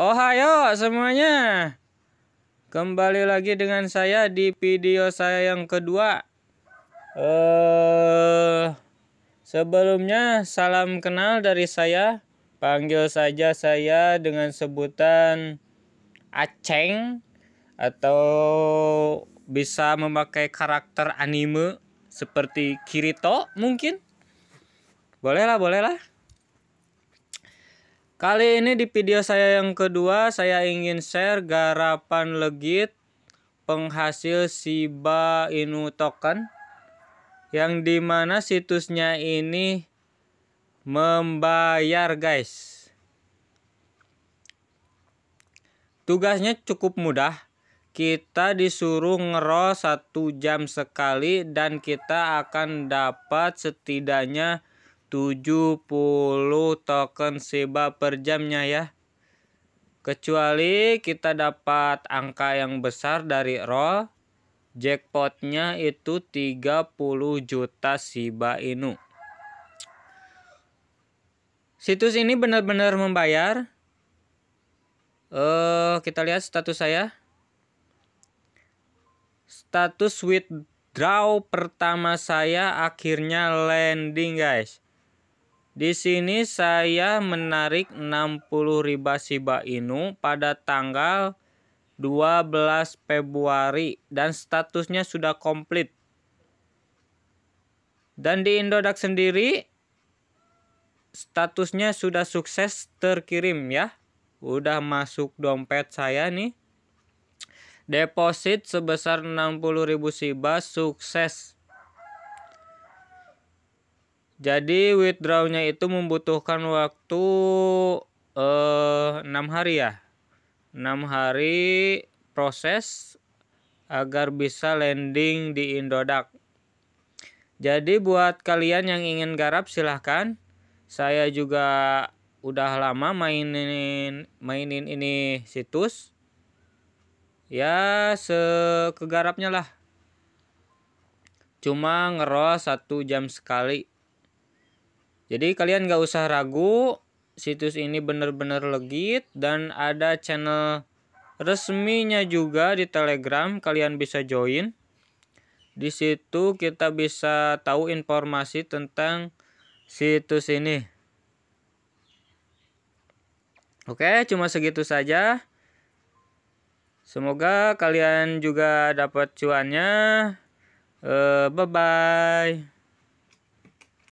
Ohayo oh, semuanya Kembali lagi dengan saya di video saya yang kedua uh, Sebelumnya salam kenal dari saya Panggil saja saya dengan sebutan Aceng Atau bisa memakai karakter anime seperti Kirito mungkin Bolehlah bolehlah Kali ini di video saya yang kedua saya ingin share garapan legit penghasil Shiba Inu token yang dimana situsnya ini membayar guys tugasnya cukup mudah kita disuruh ngerol satu jam sekali dan kita akan dapat setidaknya 70 token SIBA per jamnya ya. Kecuali kita dapat angka yang besar dari roll, jackpotnya itu 30 juta SIBA Inu. Situs ini benar-benar membayar. Eh, kita lihat status saya. Status withdraw pertama saya akhirnya landing, guys. Di sini saya menarik 60 riba Shiba Inu pada tanggal 12 Februari dan statusnya sudah komplit. Dan di Indodax sendiri statusnya sudah sukses terkirim ya. Udah masuk dompet saya nih. Deposit sebesar 60.000 Shiba sukses jadi withdrawnya itu membutuhkan waktu eh, enam eh, hari ya. 6 hari proses agar bisa landing di Indodax. Jadi buat kalian yang ingin garap silahkan. Saya juga udah lama mainin mainin ini situs. Ya sekegarapnya lah. Cuma ngeros satu jam sekali. Jadi kalian gak usah ragu, situs ini benar-benar legit dan ada channel resminya juga di Telegram, kalian bisa join. Di situ kita bisa tahu informasi tentang situs ini. Oke, cuma segitu saja. Semoga kalian juga dapat cuannya. Uh, eh, bye bye.